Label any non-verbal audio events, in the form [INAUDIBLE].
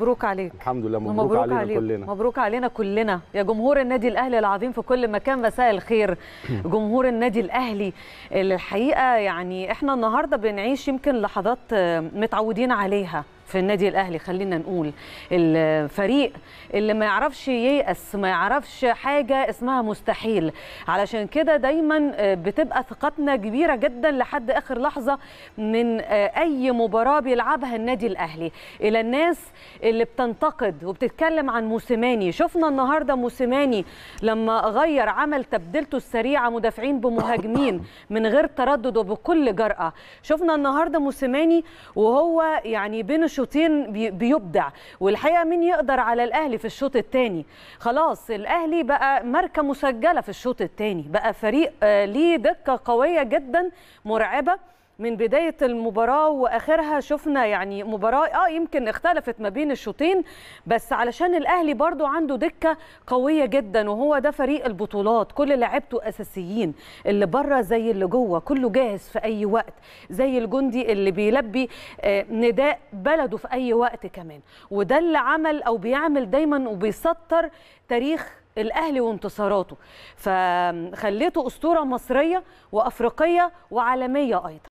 مبروك عليك الحمد لله مبروك, مبروك علينا عليك. كلنا مبروك علينا كلنا يا جمهور النادي الاهلي العظيم في كل مكان مساء الخير [CLEARS THROAT] جمهور النادي الاهلي الحقيقه يعني احنا النهارده بنعيش يمكن لحظات متعودين عليها في النادي الاهلي خلينا نقول الفريق اللي ما يعرفش ييأس ما يعرفش حاجه اسمها مستحيل علشان كده دايما آه، بتبقى ثقتنا كبيره جدا لحد اخر لحظه من آه، اي مباراه بيلعبها النادي الاهلي الى الناس اللي بتنتقد وبتتكلم عن موسيماني شفنا النهارده موسيماني لما غير عمل تبديلته السريعه مدافعين بمهاجمين من غير تردد وبكل جرأه شفنا النهارده موسيماني وهو يعني بين الشوطين بيبدع والحقيقه مين يقدر على الاهلي في الشوط الثاني خلاص الاهلي بقى ماركه مسجله في الشوط الثاني بقى فريق آه، ليه دقه قويه جدا مرعبه من بدايه المباراه واخرها شفنا يعني مباراه اه يمكن اختلفت ما بين الشوطين بس علشان الاهلي برضو عنده دكه قويه جدا وهو ده فريق البطولات كل لعبته اساسيين اللي بره زي اللي جوه كله جاهز في اي وقت زي الجندي اللي بيلبي آه، نداء بلده في اي وقت كمان وده اللي عمل او بيعمل دايما وبيسطر تاريخ الاهلي وانتصاراته فخليته اسطوره مصريه وافريقيه وعالميه ايضا